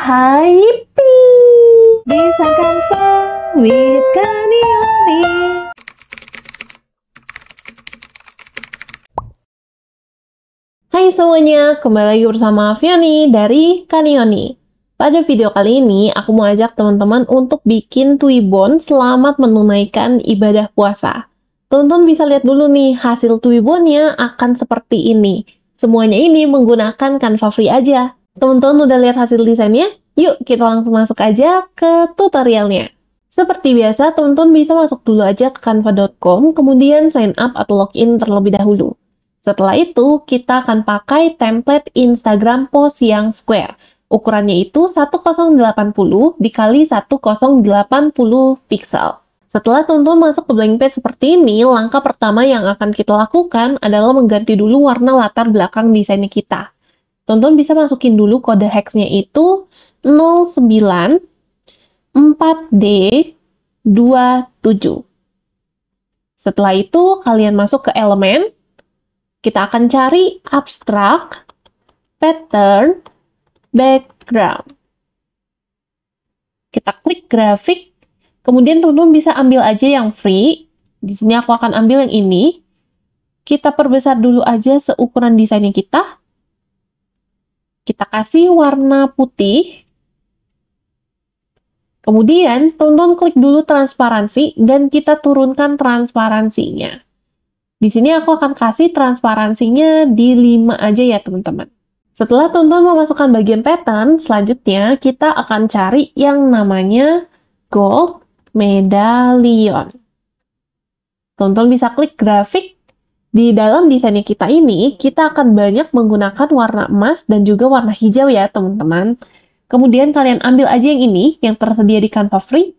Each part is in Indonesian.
hai Bisa disangkan sawit kanioni Hai semuanya, kembali lagi bersama Fioni dari Kanioni. Pada video kali ini, aku mau ajak teman-teman untuk bikin tuibon selamat menunaikan ibadah puasa. Teman-teman bisa lihat dulu nih, hasil tuibonnya akan seperti ini. Semuanya ini menggunakan Canva Free aja, Teman-teman udah lihat hasil desainnya? Yuk kita langsung masuk aja ke tutorialnya. Seperti biasa, teman-teman bisa masuk dulu aja ke canva.com, kemudian sign up atau login terlebih dahulu. Setelah itu, kita akan pakai template Instagram post yang square. Ukurannya itu 1080 dikali 1080 pixel. Setelah teman-teman masuk ke blank page seperti ini, langkah pertama yang akan kita lakukan adalah mengganti dulu warna latar belakang desainnya kita. Tonton bisa masukin dulu kode hexnya itu 09 4D 27. Setelah itu kalian masuk ke elemen, kita akan cari abstrak, pattern, background. Kita klik grafik, kemudian tonton bisa ambil aja yang free. Di sini aku akan ambil yang ini. Kita perbesar dulu aja seukuran desainnya kita. Kita kasih warna putih. Kemudian, tonton klik dulu transparansi dan kita turunkan transparansinya. Di sini aku akan kasih transparansinya di 5 aja ya teman-teman. Setelah tonton memasukkan bagian pattern, selanjutnya kita akan cari yang namanya gold medallion. Tonton bisa klik grafik di dalam desainnya kita ini, kita akan banyak menggunakan warna emas dan juga warna hijau ya teman-teman. Kemudian kalian ambil aja yang ini, yang tersedia di Canva Free.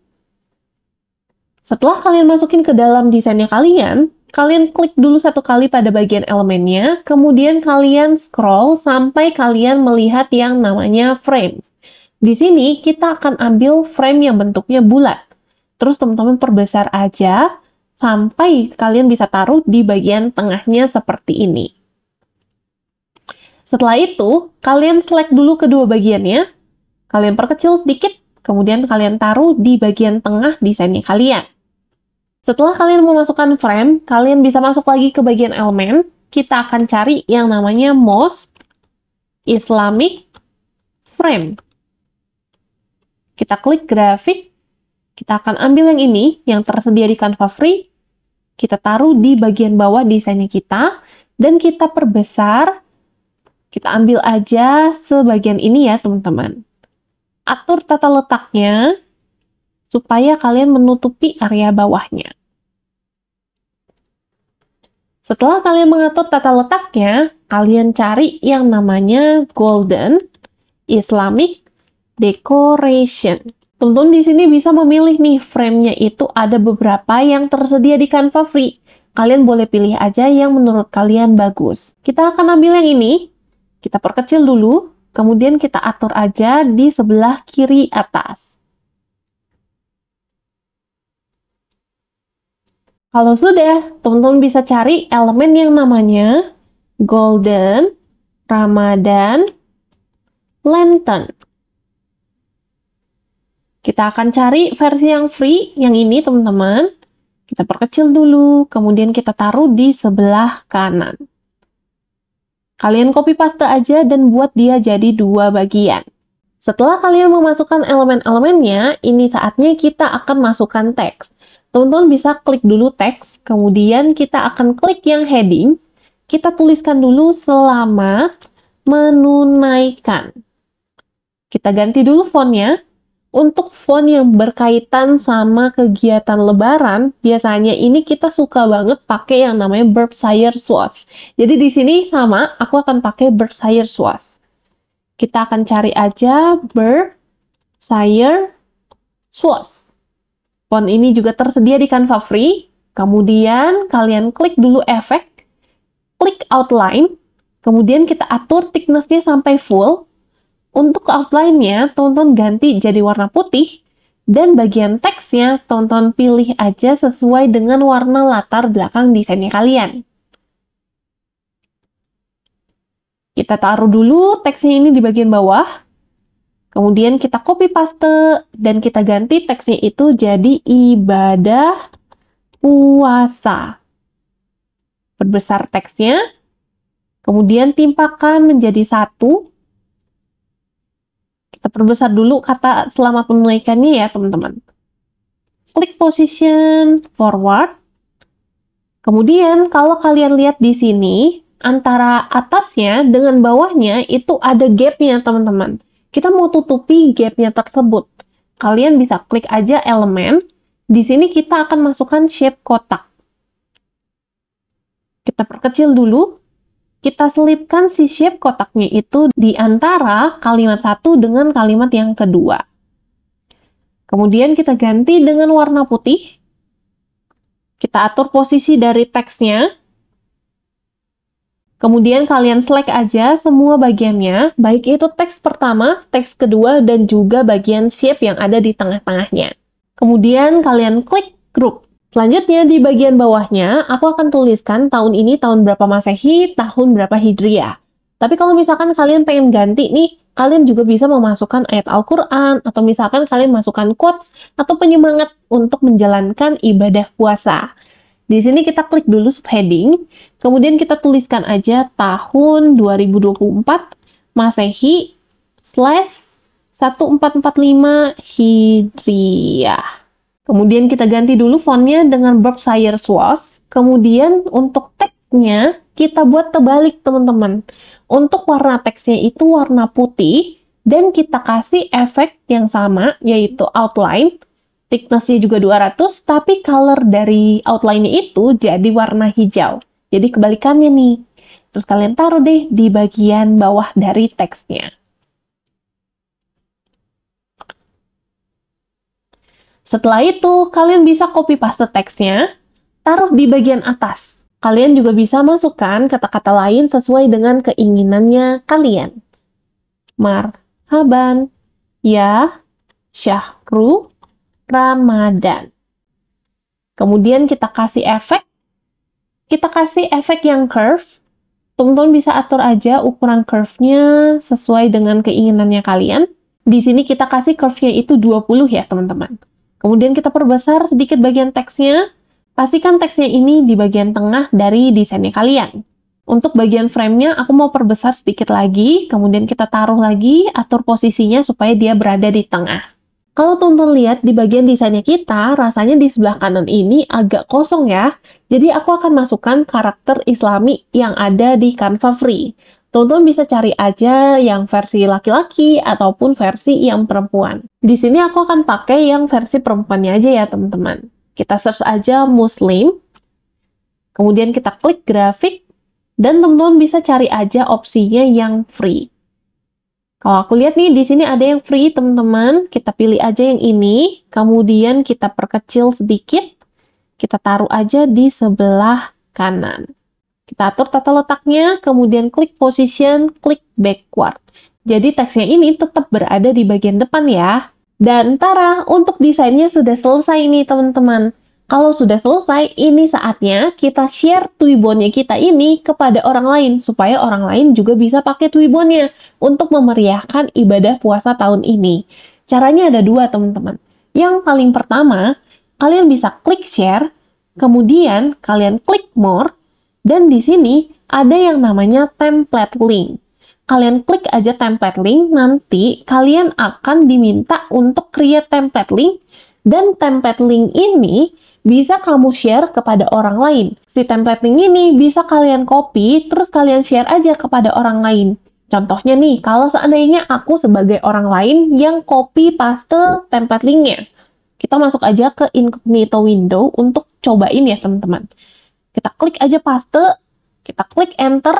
Setelah kalian masukin ke dalam desainnya kalian, kalian klik dulu satu kali pada bagian elemennya, kemudian kalian scroll sampai kalian melihat yang namanya frames. Di sini kita akan ambil frame yang bentuknya bulat. Terus teman-teman perbesar aja, sampai kalian bisa taruh di bagian tengahnya seperti ini. Setelah itu, kalian select dulu kedua bagiannya, kalian perkecil sedikit, kemudian kalian taruh di bagian tengah desainnya kalian. Setelah kalian memasukkan frame, kalian bisa masuk lagi ke bagian elemen, kita akan cari yang namanya most Islamic frame. Kita klik grafik, kita akan ambil yang ini, yang tersedia di Canva Free, kita taruh di bagian bawah desainnya kita dan kita perbesar. Kita ambil aja sebagian ini ya, teman-teman. Atur tata letaknya supaya kalian menutupi area bawahnya. Setelah kalian mengatur tata letaknya, kalian cari yang namanya Golden Islamic Decoration. Tonton di sini bisa memilih nih framenya itu ada beberapa yang tersedia di Canva Free. Kalian boleh pilih aja yang menurut kalian bagus. Kita akan ambil yang ini. Kita perkecil dulu, kemudian kita atur aja di sebelah kiri atas. Kalau sudah, teman-teman bisa cari elemen yang namanya Golden, Ramadan, Lantern. Kita akan cari versi yang free, yang ini teman-teman. Kita perkecil dulu, kemudian kita taruh di sebelah kanan. Kalian copy paste aja dan buat dia jadi dua bagian. Setelah kalian memasukkan elemen-elemennya, ini saatnya kita akan masukkan teks. Teman-teman bisa klik dulu teks, kemudian kita akan klik yang heading. Kita tuliskan dulu selamat menunaikan. Kita ganti dulu fontnya. Untuk font yang berkaitan sama kegiatan lebaran, biasanya ini kita suka banget pakai yang namanya Berkshire swash. Jadi di sini sama, aku akan pakai Berkshire swash. Kita akan cari aja Berkshire swash. Font ini juga tersedia di Canva Free. Kemudian kalian klik dulu efek, klik outline, kemudian kita atur thicknessnya sampai full. Untuk outline-nya, tonton ganti jadi warna putih, dan bagian teksnya, tonton pilih aja sesuai dengan warna latar belakang desainnya kalian. Kita taruh dulu teksnya ini di bagian bawah, kemudian kita copy paste, dan kita ganti teksnya itu jadi ibadah puasa. Berbesar teksnya, kemudian timpakan menjadi satu, kita perbesar dulu kata selamat menunaikannya ya, teman-teman. Klik position forward. Kemudian kalau kalian lihat di sini, antara atasnya dengan bawahnya itu ada gapnya, teman-teman. Kita mau tutupi gapnya tersebut. Kalian bisa klik aja elemen. Di sini kita akan masukkan shape kotak. Kita perkecil dulu kita selipkan si shape kotaknya itu di antara kalimat satu dengan kalimat yang kedua. Kemudian kita ganti dengan warna putih. Kita atur posisi dari teksnya. Kemudian kalian select aja semua bagiannya, baik itu teks pertama, teks kedua, dan juga bagian shape yang ada di tengah-tengahnya. Kemudian kalian klik group. Selanjutnya di bagian bawahnya, aku akan tuliskan tahun ini tahun berapa Masehi, tahun berapa Hijriah. Tapi kalau misalkan kalian pengen ganti nih, kalian juga bisa memasukkan ayat Al-Quran, atau misalkan kalian masukkan quotes, atau penyemangat untuk menjalankan ibadah puasa. Di sini kita klik dulu subheading, kemudian kita tuliskan aja tahun 2024 Masehi slash 1445 Hijriah. Kemudian kita ganti dulu fontnya dengan Berkshire Swash. Kemudian untuk teksnya kita buat terbalik teman-teman. Untuk warna teksnya itu warna putih dan kita kasih efek yang sama yaitu outline. Thicknessnya juga 200 tapi color dari outline-nya itu jadi warna hijau. Jadi kebalikannya nih. Terus kalian taruh deh di bagian bawah dari teksnya. Setelah itu, kalian bisa copy paste teksnya, taruh di bagian atas. Kalian juga bisa masukkan kata-kata lain sesuai dengan keinginannya kalian. Marhaban, ya, syahru, Ramadan. Kemudian kita kasih efek. Kita kasih efek yang curve. Teman-teman bisa atur aja ukuran curve-nya sesuai dengan keinginannya kalian. Di sini kita kasih curve-nya itu 20 ya, teman-teman. Kemudian kita perbesar sedikit bagian teksnya. Pastikan teksnya ini di bagian tengah dari desainnya kalian. Untuk bagian framenya, aku mau perbesar sedikit lagi, kemudian kita taruh lagi, atur posisinya supaya dia berada di tengah. Kalau tonton lihat di bagian desainnya kita, rasanya di sebelah kanan ini agak kosong ya. Jadi aku akan masukkan karakter islami yang ada di Canva Free. Tonton bisa cari aja yang versi laki-laki ataupun versi yang perempuan. Di sini aku akan pakai yang versi perempuannya aja ya teman-teman. Kita search aja muslim, kemudian kita klik grafik, dan teman-teman bisa cari aja opsinya yang free. Kalau aku lihat nih, di sini ada yang free, teman-teman. Kita pilih aja yang ini, kemudian kita perkecil sedikit. Kita taruh aja di sebelah kanan. Kita atur tata letaknya, kemudian klik position, klik backward. Jadi teksnya ini tetap berada di bagian depan ya. Dan tara, untuk desainnya sudah selesai nih teman-teman. Kalau sudah selesai, ini saatnya kita share Twibbonnya kita ini kepada orang lain supaya orang lain juga bisa pakai Twibbonnya untuk memeriahkan ibadah puasa tahun ini. Caranya ada dua teman-teman. Yang paling pertama, kalian bisa klik share, kemudian kalian klik more, dan di sini ada yang namanya template link. Kalian klik aja template link, nanti kalian akan diminta untuk create template link. Dan template link ini bisa kamu share kepada orang lain. Si template link ini bisa kalian copy, terus kalian share aja kepada orang lain. Contohnya nih, kalau seandainya aku sebagai orang lain yang copy paste template linknya, kita masuk aja ke incognito window untuk cobain ya teman-teman. Kita klik aja paste, kita klik enter.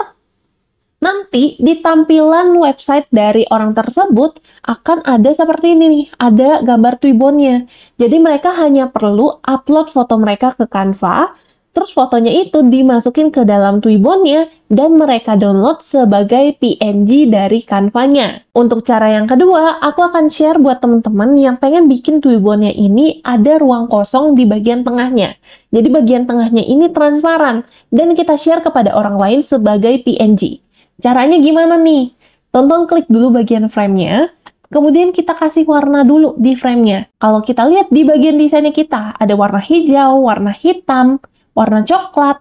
Nanti di tampilan website dari orang tersebut akan ada seperti ini nih, ada gambar twibbonnya. Jadi mereka hanya perlu upload foto mereka ke Canva, Terus fotonya itu dimasukin ke dalam Twibbonnya dan mereka download sebagai PNG dari canva Untuk cara yang kedua, aku akan share buat teman-teman yang pengen bikin Twibbonnya ini ada ruang kosong di bagian tengahnya. Jadi bagian tengahnya ini transparan dan kita share kepada orang lain sebagai PNG. Caranya gimana nih? Tonton klik dulu bagian framenya, Kemudian kita kasih warna dulu di framenya. Kalau kita lihat di bagian desainnya kita, ada warna hijau, warna hitam, warna coklat,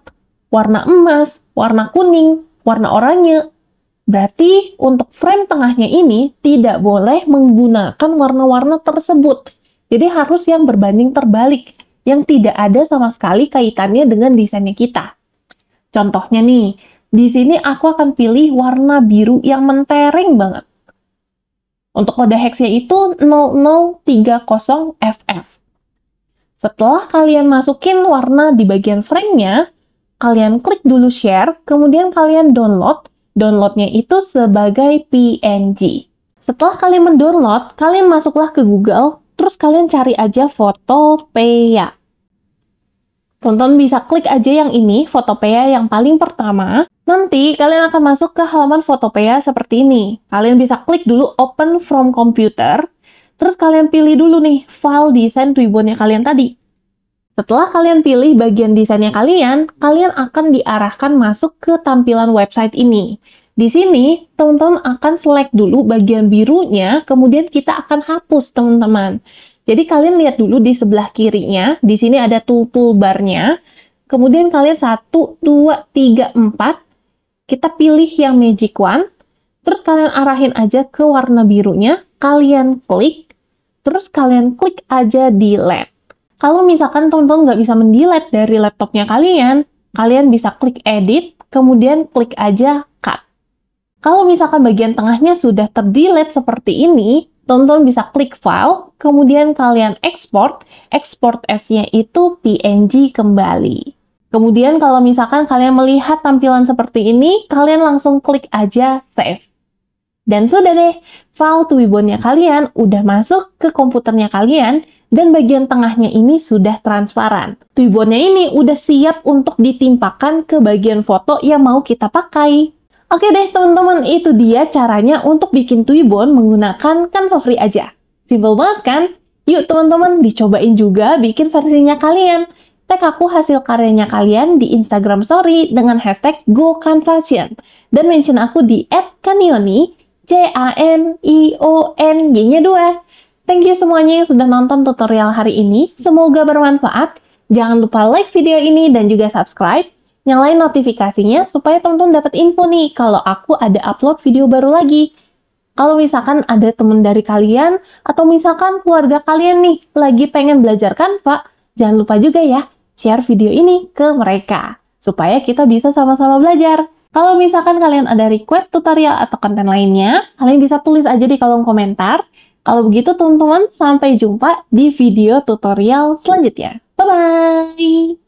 warna emas, warna kuning, warna oranye. Berarti untuk frame tengahnya ini tidak boleh menggunakan warna-warna tersebut. Jadi harus yang berbanding terbalik, yang tidak ada sama sekali kaitannya dengan desainnya kita. Contohnya nih, di sini aku akan pilih warna biru yang mentering banget. Untuk kode hexnya itu 0030FF. Setelah kalian masukin warna di bagian frame nya kalian klik dulu share, kemudian kalian download. Downloadnya itu sebagai PNG. Setelah kalian mendownload, kalian masuklah ke Google, terus kalian cari aja foto pea Tonton bisa klik aja yang ini, foto pea yang paling pertama. Nanti kalian akan masuk ke halaman foto pea seperti ini. Kalian bisa klik dulu Open from Computer. Terus kalian pilih dulu nih file desain Twibbonnya kalian tadi. Setelah kalian pilih bagian desainnya kalian, kalian akan diarahkan masuk ke tampilan website ini. Di sini, teman-teman akan select dulu bagian birunya, kemudian kita akan hapus, teman-teman. Jadi kalian lihat dulu di sebelah kirinya, di sini ada tool toolbarnya. Kemudian kalian 1, 2, 3, 4. Kita pilih yang magic one. Terus kalian arahin aja ke warna birunya, kalian klik, Terus kalian klik aja delete. Kalau misalkan teman-teman nggak bisa mendelete dari laptopnya kalian, kalian bisa klik edit, kemudian klik aja cut. Kalau misalkan bagian tengahnya sudah terdelete seperti ini, teman-teman bisa klik file, kemudian kalian export, export S-nya itu PNG kembali. Kemudian kalau misalkan kalian melihat tampilan seperti ini, kalian langsung klik aja save. Dan sudah deh, file to kalian udah masuk ke komputernya kalian dan bagian tengahnya ini sudah transparan. Twibbonnya ini udah siap untuk ditimpakan ke bagian foto yang mau kita pakai. Oke deh teman-teman, itu dia caranya untuk bikin Twibbon menggunakan Canva Free aja. Simple banget kan? Yuk teman-teman, dicobain juga bikin versinya kalian. Tag aku hasil karyanya kalian di Instagram sorry dengan hashtag GoCanvasion. Dan mention aku di @kanioni C A N I O N G-nya 2. Thank you semuanya yang sudah nonton tutorial hari ini. Semoga bermanfaat. Jangan lupa like video ini dan juga subscribe. Nyalain notifikasinya supaya teman-teman dapat info nih kalau aku ada upload video baru lagi. Kalau misalkan ada teman dari kalian atau misalkan keluarga kalian nih lagi pengen belajar kan Pak, jangan lupa juga ya share video ini ke mereka supaya kita bisa sama-sama belajar. Kalau misalkan kalian ada request tutorial atau konten lainnya, kalian bisa tulis aja di kolom komentar. Kalau begitu teman-teman, sampai jumpa di video tutorial selanjutnya. Bye-bye!